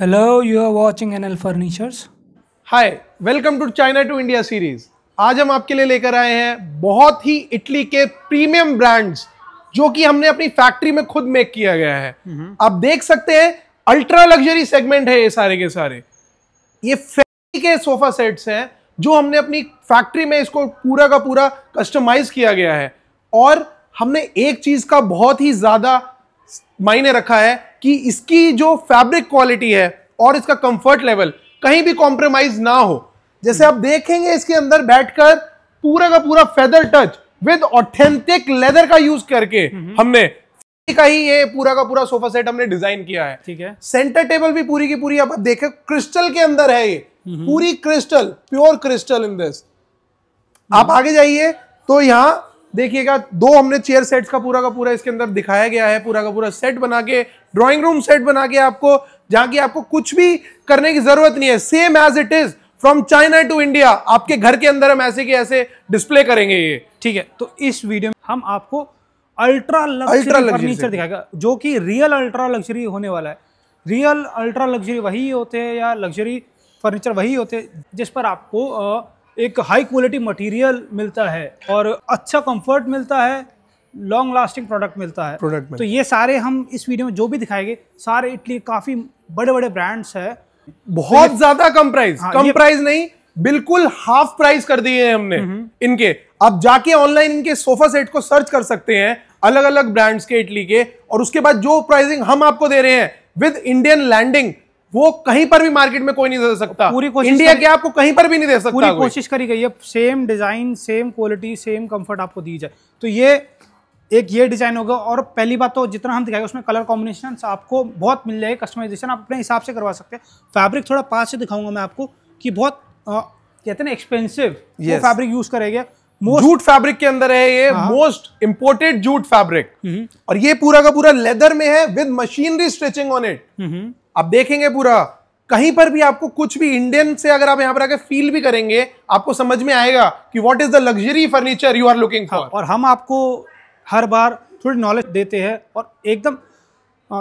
Hello you are watching N L furnitures hi welcome to China to India series आज हम आपके लिए लेकर आए हैं बहुत ही इटली के प्रीमियम ब्रांड्स जो कि हमने अपनी फैक्ट्री में खुद मेक किया गया है हम्म। आप देख सकते हैं अल्ट्रा लग्जरी सेगमेंट है ये सारे के सारे ये फैक्ट्री के सोफा सेट्स हैं जो हमने अपनी फैक्ट्री में इसको पूरा का पूरा कस्टमाइज किया गया है और हमने एक चीज का बहुत ही ज्यादा मायने रखा है कि इसकी जो फैब्रिक क्वालिटी है और इसका कंफर्ट लेवल कहीं भी कॉम्प्रोमाइज ना हो जैसे आप देखेंगे इसके अंदर बैठकर पूरा का पूरा feather touch with authentic leather का यूज करके हम्म। हमने का ही ये पूरा का पूरा सोफा सेट हमने डिजाइन किया है ठीक है सेंटर टेबल भी पूरी की पूरी आप देखे क्रिस्टल के अंदर है ये हम्म। पूरी crystal pure crystal in this आप हम्म। आगे जाइए तो यहाँ देखिएगा दो हमने चेयर सेट्स का पूरा का पूरा इसके अंदर दिखाया गया है पूरा का पूरा सेट बना के ड्राइंग रूम सेट बना के आपको जहां की आपको कुछ भी करने की जरूरत नहीं है same as it is from China to India आपके घर के अंदर हम ऐसे के ऐसे डिस्प्ले करेंगे ये ठीक है तो इस वीडियो में हम आपको अल्ट्रा लग्जरी फर्नीचर दिखाएगा जो कि रियल अल्ट्रा लग्जरी होने वाला है रियल अल्ट्रा लग्जरी वही होते हैं या लग्जरी फर्नीचर वही होते हैं जिस पर आपको एक हाई क्वालिटी मटेरियल मिलता है और अच्छा कंफर्ट मिलता है लॉन्ग लास्टिंग प्रोडक्ट मिलता है प्रोडक्ट तो ये सारे हम इस वीडियो में जो भी दिखाएंगे सारे इटली काफ़ी बड़े बड़े ब्रांड्स है बहुत तो ज़्यादा कम प्राइस हाँ, कम प्राइस नहीं बिल्कुल हाफ प्राइस कर दिए हैं हमने हम्म। इनके अब जाके ऑनलाइन इनके सोफा सेट को सर्च कर सकते हैं अलग अलग ब्रांड्स के इटली के और उसके बाद जो प्राइसिंग हम आपको दे रहे हैं विद इंडियन लैंडिंग वो कहीं पर भी मार्केट में कोई नहीं दे सकता पूरी कोशिश इंडिया के आपको कहीं पर भी नहीं दे सकता पूरी कोशिश करी गई है same design same quality same comfort आपको दी जाए तो ये एक ये डिजाइन होगा और पहली बात तो जितना हम दिखाएंगे उसमें कलर कॉम्बिनेशन आपको बहुत मिल जाएगा कस्टमाइजेशन आप अपने हिसाब से करवा सकते हैं फैब्रिक थोड़ा पास से दिखाऊंगा मैं आपको कि बहुत कहते हैं ना एक्सपेंसिव फैब्रिक यूज करेगा जूट फैब्रिक के अंदर है ये मोस्ट हाँ। इंपोर्टेड जूट फैब्रिक हम्म। और ये पूरा का पूरा लेदर में है with machinery stretching on it आप देखेंगे पूरा कहीं पर भी आपको कुछ भी इंडियन से अगर आप यहाँ पर आकर फील भी करेंगे आपको समझ में आएगा कि what is the luxury furniture you are looking for और हम आपको हर बार थोड़ी नॉलेज देते हैं और एकदम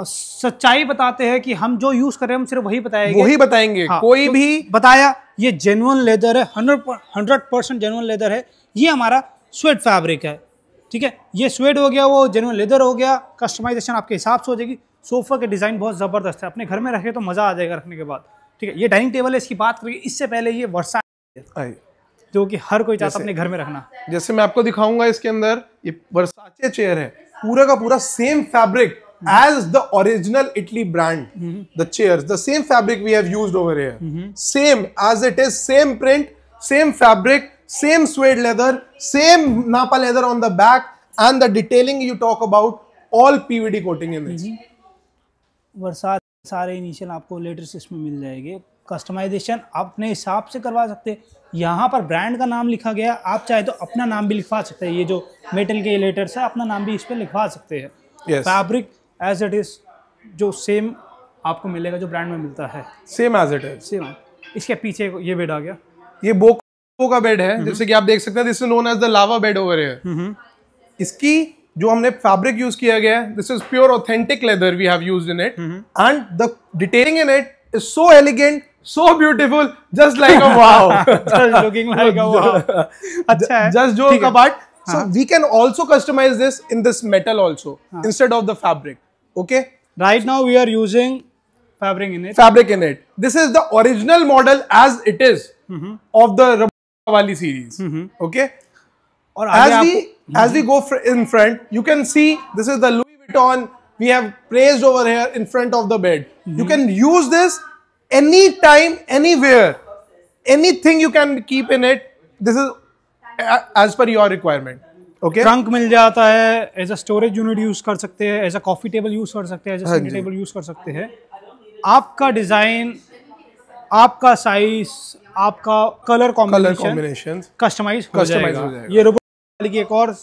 सच्चाई बताते हैं कि हम जो यूज कर रहे हैं हम सिर्फ वही बताएंगे वही बताएंगे हाँ, कोई तो भी बताया ये जेनुअन लेदर है हंड्रेड परसेंट जेनुअन लेदर है ये हमारा स्वेट फैब्रिक है ठीक है ये स्वेट हो गया वो जेनुअन लेदर हो गया कस्टमाइजेशन आपके हिसाब से हो जाएगी सोफा के डिज़ाइन बहुत ज़बरदस्त है अपने घर में रखे तो मज़ा आ जाएगा रखने के बाद ठीक है ये डाइनिंग टेबल है इसकी बात करिए इससे पहले ये वर्षा जो कि हर कोई चाहता अपने घर में रखना जैसे मैं आपको दिखाऊंगा इसके अंदर ये वर्षाचे चेयर है पूरा का पूरा same fabric as the original Italy brand the chair the same fabric we have use over here same as it is same print same fabric same suede leather same nappa leather on the back and the detailing you talk about all PVD coating in this बरसात सारे initial आपको latest इसमें मिल जाएंगे customization अपने हिसाब से करवा सकते यहाँ पर ब्रांड का नाम लिखा गया आप चाहे तो अपना नाम भी लिखवा सकते हैं ये जो मेटल के लेटर्स है अपना नाम भी इस पर लिखवा सकते हैं फैब्रिक एज इट इज़ जो सेम आपको मिलेगा जो ब्रांड में मिलता है same as it is same इसके पीछे ये बेड आ गया ये बोको का बेड है हम्म। जैसे कि आप देख सकते हैं this is known as the lava bed over here इसकी जो हमने फैब्रिक यूज किया गया है this is pure authentic leather we have used in it and the detailing in it is so elegant so beautiful just like a wow just looking like a wow अच्छा है just जो का part so we can also customise this in this metal also instead of the fabric okay right now we are using fabric in it fabric in it this is the original model as it is of the of the wali हम्म। series हम्म। और आगे we As we go fr in front, you can see this is the Louis Vuitton we have placed over here in front of the bed. Mm -hmm. You can use this anytime, anywhere. Anything you can keep in it. This is as per your requirement. okay okay trunk मिल जाता है as a storage unit use कर सकते हैं as a coffee table use कर सकते हैं as अ table use कर सकते हैं आपका डिजाइन आपका साइज आपका कलर कॉम्बिनेशन कस्टमाइज हो जाएगा ये की एक और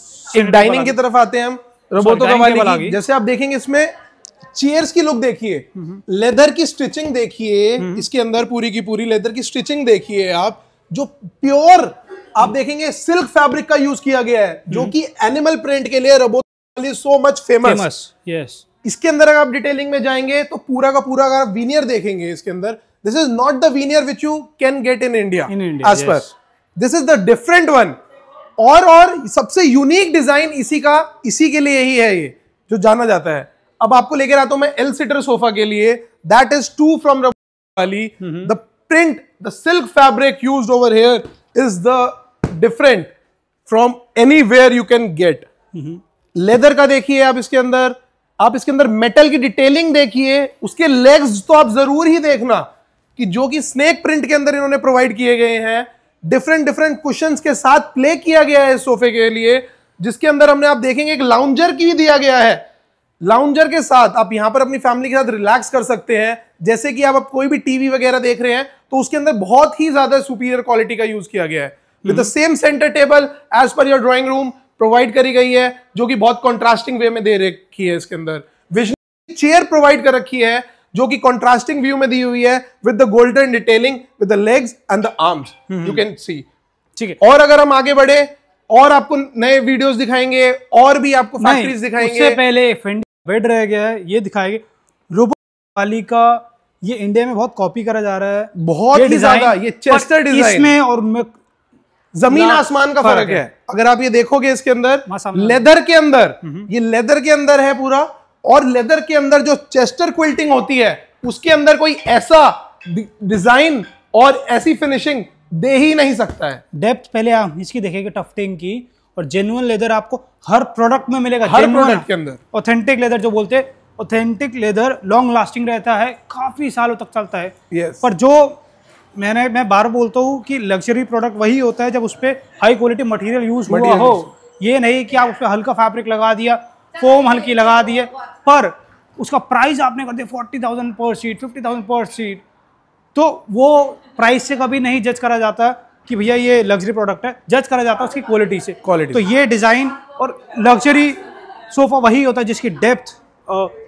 डाइनिंग की तरफ आते हैं हम रोबोतो कवाली की जैसे आप देखेंगे इसमें चेयर्स की लुक देखिए लेदर की स्टिचिंग देखिए इसके अंदर पूरी की पूरी लेदर की स्टिचिंग देखिए आप जो प्योर आप देखेंगे सिल्क फैब्रिक का यूज किया गया है जो हम्म। कि एनिमल प्रिंट के लिए Roberto so much famous yes इसके अंदर अगर आप डिटेलिंग में जाएंगे तो पूरा का पूरा अगर वीनियर देखेंगे इसके अंदर this is not the veneer which you can get in India as per this is the different one और और सबसे यूनिक डिजाइन इसी का इसी के लिए ही है ये जो जाना जाता है अब आपको लेकर आता हूं मैं एल सीटर सोफा के लिए दैट इज टू फ्रॉम वाली the print the silk fabric use over here is the different from anywhere you can get leather का देखिए आप इसके अंदर आप इसके अंदर मेटल की डिटेलिंग देखिए उसके लेग्स तो आप जरूर ही देखना कि जो कि स्नेक प्रिंट के अंदर इन्होंने प्रोवाइड किए गए हैं डिफरेंट डिफरेंट क्वेश्चन के साथ प्ले किया गया है सोफे के लिए जिसके अंदर हमने आप देखेंगे एक लाउंजर की भी दिया गया है लाउंजर के साथ आप यहां पर अपनी फैमिली के साथ रिलैक्स कर सकते हैं जैसे कि आप, आप कोई भी टीवी वगैरह देख रहे हैं तो उसके अंदर बहुत ही ज्यादा सुपीरियर क्वालिटी का यूज किया गया है with the same centre table as per your drawing room provide करी गई है जो कि बहुत कॉन्ट्रास्टिंग वे में दे रखी है इसके अंदर विष्णु चेयर प्रोवाइड कर रखी है जो कि कॉन्ट्रास्टिंग व्यू में दी हुई है with the golden detailing with the legs and the arms you can see ठीक है और अगर हम आगे बढ़े और आपको नए वीडियोस दिखाएंगे और भी आपको फैक्ट्रीज दिखाएंगे उससे पहले बेड रह गया है ये दिखाएंगे रोबोट वाली का ये इंडिया में बहुत कॉपी करा जा रहा है बहुत ही ज्यादा ये चेस्टर डिजाइन इसमें और जमीन आसमान का फर्क है अगर आप ये देखोगे इसके अंदर लेदर के अंदर हम्म। ये लेदर के अंदर है पूरा और लेदर के अंदर जो चेस्टर क्विल्टिंग होती है उसके अंदर कोई ऐसा डिजाइन और ऐसी फिनिशिंग दे ही नहीं सकता है डेप्थ पहले आप इसकी देखेंगे टफ्टिंग की और जेन्युइन लेदर आपको हर प्रोडक्ट में मिलेगा हर प्रोडक्ट के अंदर ऑथेंटिक लेदर जो बोलते हैं ऑथेंटिक लेदर लॉन्ग लास्टिंग रहता है काफ़ी सालों तक चलता है yes. पर जो मैंने मैं बार बोलता हूँ कि लग्जरी प्रोडक्ट वही होता है जब उस पर हाई क्वालिटी मटेरियल यूज हुआ हो ये नहीं कि आप उस पर हल्का फैब्रिक लगा दिया फोम हल्की लगा दी है पर उसका प्राइस आपने कर दिया forty thousand per seat fifty thousand per seat तो वो प्राइस से कभी नहीं जज करा जाता कि भैया ये लग्जरी प्रोडक्ट है जज करा जाता है उसकी क्वालिटी से क्वालिटी तो ये डिज़ाइन और लग्जरी सोफ़ा वही होता है जिसकी डेप्थ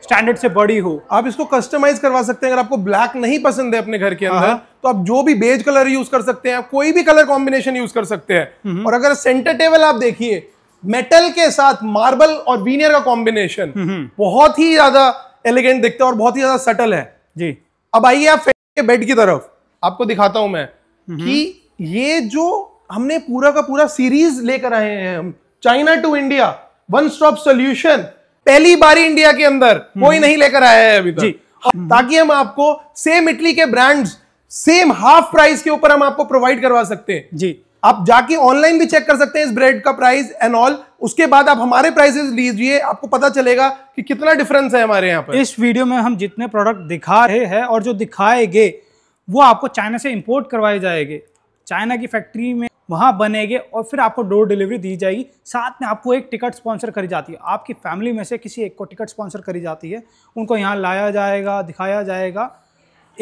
स्टैंडर्ड uh, से बड़ी हो आप इसको कस्टमाइज करवा सकते हैं अगर आपको ब्लैक नहीं पसंद है अपने घर के अंदर हाँ। तो आप जो भी बेज कलर यूज कर सकते हैं कोई भी कलर कॉम्बिनेशन यूज कर सकते हैं हम्म। और अगर सेंटर टेबल आप देखिए मेटल के साथ मार्बल और वीनियर का कॉम्बिनेशन हम्म, हम्म। बहुत ही ज्यादा एलिगेंट दिखता है और बहुत ही ज्यादा सटल है जी अब आइए आप के बेड की तरफ आपको दिखाता हूं मैं हम्म, कि ये जो हमने पूरा का पूरा सीरीज लेकर आए हैं हम China to India one stop solution पहली बारी इंडिया के अंदर कोई नहीं लेकर आया है अभी तक ताकि हम आपको सेम इटली के ब्रांड्स सेम हाफ प्राइस के ऊपर हम आपको प्रोवाइड करवा सकते हैं जी आप जाके ऑनलाइन भी चेक कर सकते हैं इस ब्रेड का प्राइस एंड ऑल उसके बाद आप हमारे प्राइसेस लीजिए आपको पता चलेगा कि कितना डिफरेंस है हमारे यहाँ पर इस वीडियो में हम जितने प्रोडक्ट दिखा रहे हैं और जो दिखाएंगे वो आपको चाइना से इम्पोर्ट करवाए जाएंगे चाइना की फैक्ट्री में वहाँ बनेंगे और फिर आपको डोर डिलीवरी दी जाएगी साथ में आपको एक टिकट स्पॉन्सर करी जाती है आपकी फैमिली में से किसी एक को टिकट स्पॉन्सर करी जाती है उनको यहाँ लाया जाएगा दिखाया जाएगा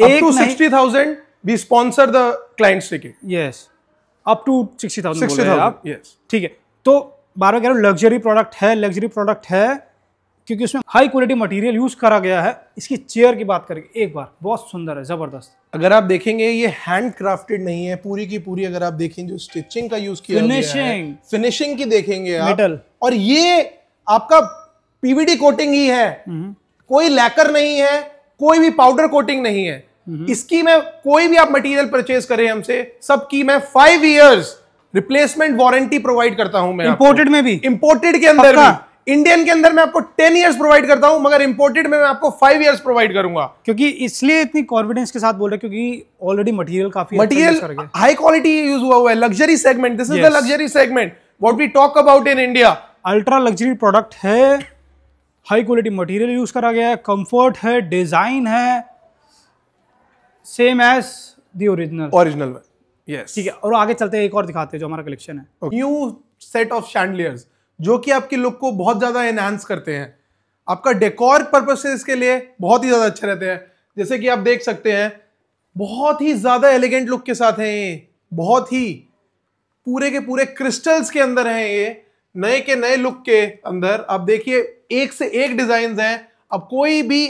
एक sixty thousand we sponsor the clients ticket yes up to sixty thousand आप यस ठीक है तो बारह ग्यारह लग्जरी प्रोडक्ट है लग्जरी प्रोडक्ट है क्योंकि उसमें हाई क्वालिटी मटेरियल यूज करा गया है इसकी चेयर की बात करेंगे एक बार बहुत सुंदर है जबरदस्त अगर आप देखेंगे ये हैंड क्राफ्टेड नहीं है पूरी की पूरी अगर आप देखेंगे जो स्टिचिंग का यूज किया फिनिशिंग फिनिशिंग की देखेंगे आप मेटल और ये आपका पीवीडी कोटिंग ही है हम्म। कोई लैकर नहीं है कोई भी पाउडर कोटिंग नहीं है Mm-hmm. इसकी मैं कोई भी आप मटेरियल परचेज करें हमसे सबकी मैं five years replacement warranty provide करता हूं मैं इंपोर्टेड में भी इंपोर्टेड के अंदर भी इंडियन के अंदर मैं आपको टेन ईयर्स प्रोवाइड करता हूं मगर इंपोर्टेड में मैं आपको फाइव ईयर्स प्रोवाइड करूंगा क्योंकि इसलिए इतनी कॉन्फिडेंस के साथ बोल रहे क्योंकि ऑलरेडी मटेरियल काफी मटेरियल हाई क्वालिटी यूज हुआ हुआ है luxury segment this is the luxury segment what we talk about in India ultra luxury product है हाई क्वालिटी मटेरियल यूज करा गया है कंफर्ट है डिजाइन है same as the original original में यस ठीक है और आगे चलते हैं एक और दिखाते हैं जो हमारा कलेक्शन है न्यू सेट ऑफ शैंडलियर्स जो कि आपकी लुक को बहुत ज्यादा एनहांस करते हैं आपका डेकोर पर्पसेस के लिए बहुत ही ज्यादा अच्छे रहते हैं जैसे कि आप देख सकते हैं बहुत ही ज्यादा एलिगेंट लुक के साथ हैं ये बहुत ही पूरे के पूरे क्रिस्टल्स के अंदर हैं ये नए के नए लुक के अंदर आप देखिए एक से एक डिजाइन हैं अब कोई भी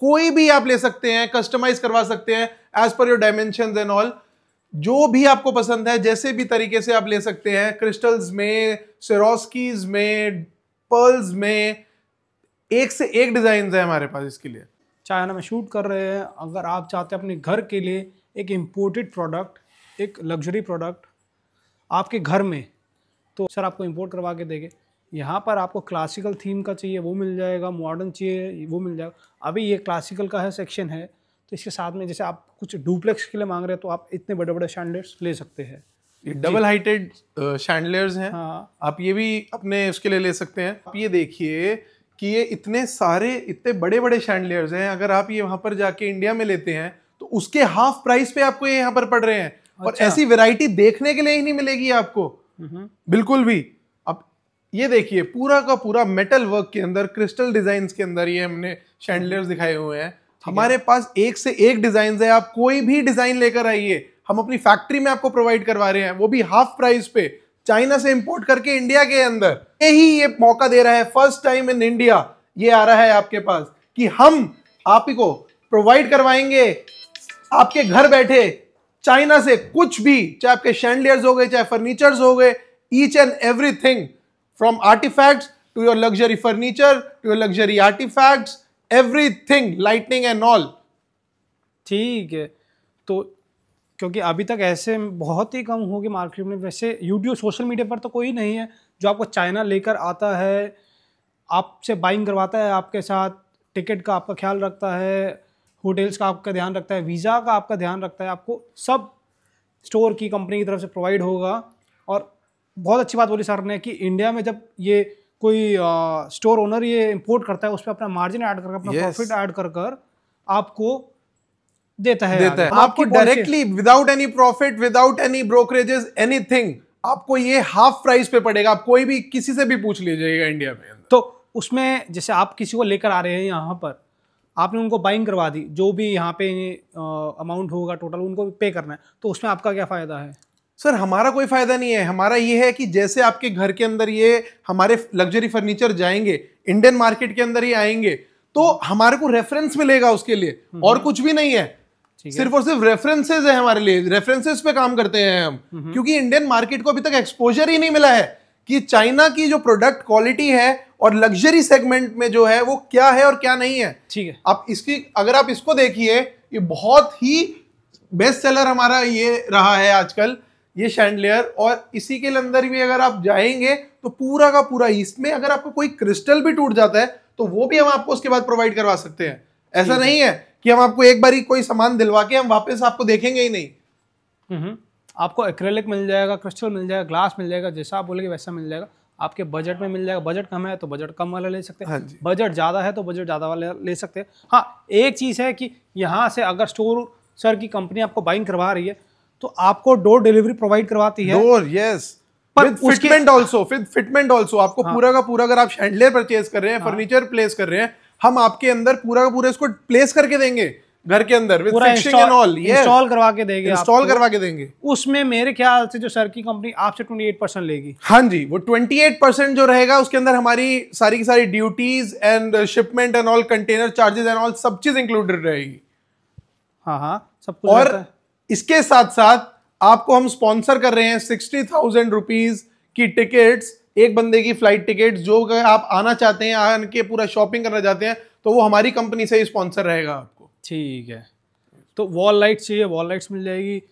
कोई भी आप ले सकते हैं कस्टमाइज करवा सकते हैं as per your dimension and all जो भी आपको पसंद है जैसे भी तरीके से आप ले सकते हैं क्रिस्टल्स में सेरोस्कीज में पर्ल्स में एक से एक डिज़ाइन है हमारे पास इसके लिए चाइना में शूट कर रहे हैं अगर आप चाहते हैं अपने घर के लिए एक इम्पोर्टेड प्रोडक्ट एक लग्जरी प्रोडक्ट आपके घर में तो सर आपको इम्पोर्ट करवा के देंगे यहाँ पर आपको क्लासिकल थीम का चाहिए वो मिल जाएगा मॉडर्न चाहिए वो मिल जाएगा अभी ये क्लासिकल का है सेक्शन है तो इसके साथ में जैसे आप कुछ डुप्लेक्स के लिए मांग रहे हैं तो आप इतने बड़े बड़े शैंडलेट्स ले सकते हैं ये डबल हाइटेड शैंडलियर्स हैं हाँ। आप ये भी अपने उसके लिए ले सकते हैं आप ये देखिए कि ये इतने सारे इतने बड़े बड़े शैंडलियर्स हैं अगर आप ये वहाँ पर जाके इंडिया में लेते हैं तो उसके हाफ प्राइस पे आपको ये यहाँ पर पड़ रहे हैं और अच्छा। ऐसी वेराइटी देखने के लिए ही नहीं मिलेगी आपको हम्म। बिल्कुल भी ये देखिए पूरा का पूरा मेटल वर्क के अंदर क्रिस्टल डिजाइन के अंदर ये हमने शैंडलियर्स हम्म। दिखाए हुए हैं हमारे पास एक से एक डिजाइन है आप कोई भी डिजाइन लेकर आइए हम अपनी फैक्ट्री में आपको प्रोवाइड करवा रहे हैं वो भी हाफ प्राइस पे चाइना से इंपोर्ट करके इंडिया के अंदर यही ये मौका दे रहा है फर्स्ट टाइम इन इंडिया ये आ रहा है आपके पास कि हम आपको प्रोवाइड करवाएंगे आपके घर बैठे चाइना से कुछ भी चाहे आपके शैंडलियर्स हो गए चाहे फर्नीचर्स हो गए each and everything from artifacts to your luxury furniture to your luxury artifacts everything lightning and all ठीक है तो क्योंकि अभी तक ऐसे बहुत ही कम होगी मार्केट में वैसे यूट्यूब सोशल मीडिया पर तो कोई नहीं है जो आपको चाइना लेकर आता है आपसे बाइंग करवाता है आपके साथ टिकट का आपका ख्याल रखता है होटल्स का आपका ध्यान रखता है वीज़ा का आपका ध्यान रखता है आपको सब स्टोर की कंपनी की तरफ से प्रोवाइड होगा और बहुत अच्छी बात बोली सर ने कि इंडिया में जब ये कोई स्टोर ओनर ये इम्पोर्ट करता है उस पर अपना मार्जिन ऐड कर अपना प्रॉफिट ऐड कर कर आपको देता है देता है आपको directly without any profit without any brokerages anything आपको ये हाफ प्राइस पे पड़ेगा आप कोई भी किसी से भी पूछ लीजिएगा इंडिया में तो उसमें जैसे आप किसी को लेकर आ रहे हैं यहाँ पर आपने उनको बाइंग करवा दी जो भी यहाँ पे अमाउंट होगा टोटल उनको पे करना है तो उसमें आपका क्या फ़ायदा है सर हमारा कोई फ़ायदा नहीं है हमारा ये है कि जैसे आपके घर के अंदर ये हमारे लग्जरी फर्नीचर जाएंगे इंडियन मार्केट के अंदर ही आएंगे तो हमारे को रेफरेंस मिलेगा उसके लिए हम्म। और कुछ भी नहीं है सिर्फ और सिर्फ रेफरेंसेज है हमारे लिए रेफरेंसेज पे काम करते हैं हम हम्म। क्योंकि इंडियन मार्केट को अभी तक एक्सपोजर ही नहीं मिला है कि चाइना की जो प्रोडक्ट क्वालिटी है और लग्जरी सेगमेंट में जो है वो क्या है और क्या नहीं है ठीक है आप इसकी अगर आप इसको देखिए ये बहुत ही बेस्ट सेलर हमारा ये रहा है आजकल ये शैंडलेयर और इसी के अंदर भी अगर आप जाएंगे तो पूरा का पूरा ईस्ट में अगर आपको कोई क्रिस्टल भी टूट जाता है तो वो भी हम आपको उसके बाद प्रोवाइड करवा सकते हैं ऐसा नहीं है कि हम आपको एक बार ही कोई सामान दिलवा के हम वापस आपको देखेंगे ही नहीं हम्म, आपको एक्रेलिक मिल जाएगा क्रिस्टल मिल जाएगा ग्लास मिल जाएगा जैसा आप बोलेंगे वैसा मिल जाएगा आपके बजट में मिल जाएगा बजट कम है तो बजट कम वाला ले सकते हैं हाँ बजट ज़्यादा है तो बजट ज़्यादा वाला ले सकते हैं हाँ एक चीज़ है कि यहाँ से अगर स्टोर सर की कंपनी आपको बाइंग करवा रही है तो आपको डोर डिलीवरी प्रोवाइड करवाती है door yes fitment also with fitment also आपको हाँ, पूरा का पूरा अगर आप शैंडलेयर परचेज कर रहे हैं फर्नीचर हाँ, प्लेस कर रहे हैं हम आपके अंदर पूरा का पूरा इसको प्लेस करके देंगे घर के अंदर इंस्टॉल करवा के देंगे इंस्टॉल करवा के देंगे उसमें मेरे ख्याल से जो सर की कंपनी आपसे 28 परसेंट लेगी हाँ जी वो 28 परसेंट जो रहेगा उसके अंदर हमारी सारी की सारी duties and shipment and all container charges and all सब चीज इंक्लूडेड रहेगी हाँ हाँ सब कुछ और इसके साथ साथ आपको हम स्पॉन्सर कर रहे हैं सिक्सटी थाउजेंड रुपीज की टिकट्स एक बंदे की फ्लाइट टिकट जो आप आना चाहते हैं आन के पूरा शॉपिंग करना चाहते हैं तो वो हमारी कंपनी से ही स्पॉन्सर रहेगा आपको ठीक है तो वॉल लाइट्स चाहिए वॉल लाइट्स मिल जाएगी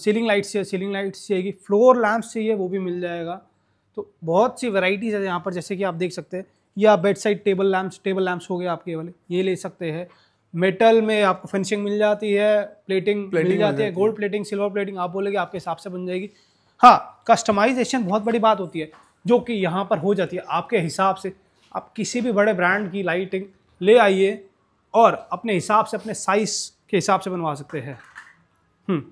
सीलिंग लाइट्स चाहिए सीलिंग लाइट्स चाहिएगी फ्लोर लैम्प्स चाहिए वो भी मिल जाएगा तो बहुत सी वेराइटीज़ है यहाँ पर जैसे कि आप देख सकते हैं या bed side table lamps table lamps हो गए आपके वाले ये ले सकते हैं मेटल में आपको फिनिशिंग मिल जाती है प्लेटिंग, प्लेटिंग मिल जाती है गोल्ड प्लेटिंग सिल्वर प्लेटिंग आप बोलेंगे आपके हिसाब से बन जाएगी हाँ कस्टमाइजेशन बहुत बड़ी बात होती है जो कि यहाँ पर हो जाती है आपके हिसाब से आप किसी भी बड़े ब्रांड की लाइटिंग ले आइए और अपने हिसाब से अपने साइज के हिसाब से बनवा सकते हैं हम्म,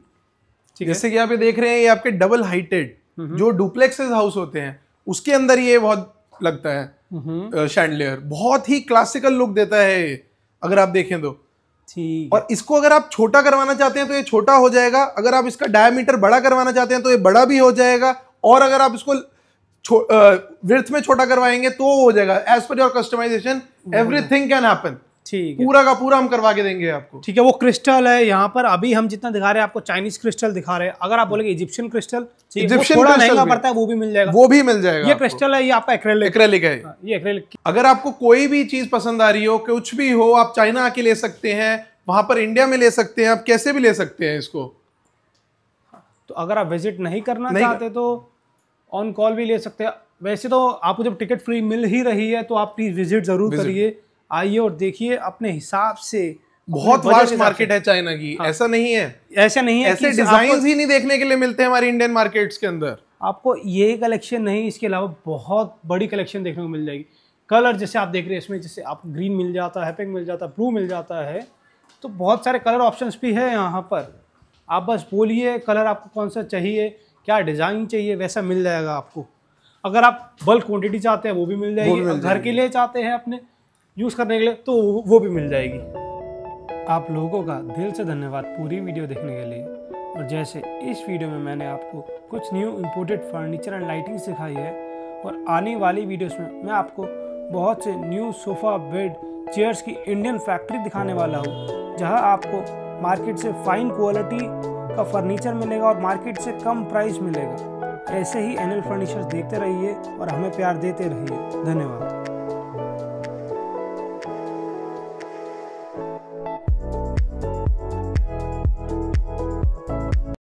जैसे कि आप ये देख रहे हैं ये आपके डबल हाइटेड हम्म, हम्म। जो डुप्लेक्सेस हाउस होते हैं उसके अंदर ये बहुत लगता है शैंडलेयर बहुत ही क्लासिकल लुक देता है ये अगर आप देखें तो ठीक और इसको अगर आप छोटा करवाना चाहते हैं तो ये छोटा हो जाएगा अगर आप इसका डायमीटर बड़ा करवाना चाहते हैं तो ये बड़ा भी हो जाएगा और अगर आप इसको व्यर्थ में छोटा करवाएंगे तो हो जाएगा as per your customisation everything can happen ठीक पूरा का पूरा हम करवा के देंगे आपको ठीक है वो क्रिस्टल है यहाँ पर अभी हम जितना दिखा रहे हैं आपको चाइनीज क्रिस्टल दिखा रहे हैं अगर आप बोलेंगे इजिप्शियन क्रिस्टल इजिप्शियन महंगा पड़ता है वो भी मिल जाएगा वो भी मिल जाएगा ये क्रिस्टल है ये आपका एक्रेलिक है हाँ, ये एक्रेलिक अगर आपको कोई भी चीज पसंद आ रही हो कुछ भी हो आप चाइना आके ले सकते हैं वहां पर इंडिया में ले सकते हैं आप कैसे भी ले सकते हैं इसको तो अगर आप विजिट नहीं करना नहीं चाहते कर... तो ऑन कॉल भी ले सकते हैं वैसे तो आपको जब टिकट फ्री मिल ही रही है तो आप प्लीज विजिट जरूर करिए आइए और देखिए अपने हिसाब से बहुत वास्ट मार्केट है चाइना की हाँ। ऐसा नहीं है ऐसा नहीं है ऐसे डिजाइन ही नहीं देखने के लिए मिलते हैं हमारे इंडियन मार्केट्स के अंदर आपको ये कलेक्शन नहीं इसके अलावा बहुत बड़ी कलेक्शन देखने को मिल जाएगी कलर जैसे आप देख रहे हैं इसमें जैसे आप ग्रीन मिल जाता है पिंक मिल जाता है ब्लू मिल जाता है तो बहुत सारे कलर ऑप्शंस भी है यहाँ पर आप बस बोलिए कलर आपको कौन सा चाहिए क्या डिज़ाइन चाहिए वैसा मिल जाएगा आपको अगर आप बल्क क्वांटिटी चाहते हैं वो भी मिल जाएगी घर के लिए चाहते हैं अपने यूज़ करने के लिए तो वो भी मिल जाएगी आप लोगों का दिल से धन्यवाद पूरी वीडियो देखने के लिए और जैसे इस वीडियो में मैंने आपको कुछ new imported furniture and lighting सिखाई है और आने वाली वीडियोस में मैं आपको बहुत से न्यू सोफ़ा बेड चेयर्स की इंडियन फैक्ट्री दिखाने वाला हूँ जहाँ आपको मार्केट से फाइन क्वालिटी का फर्नीचर मिलेगा और मार्केट से कम प्राइस मिलेगा ऐसे ही एनएल फर्नीचर देखते रहिए और हमें प्यार देते रहिए धन्यवाद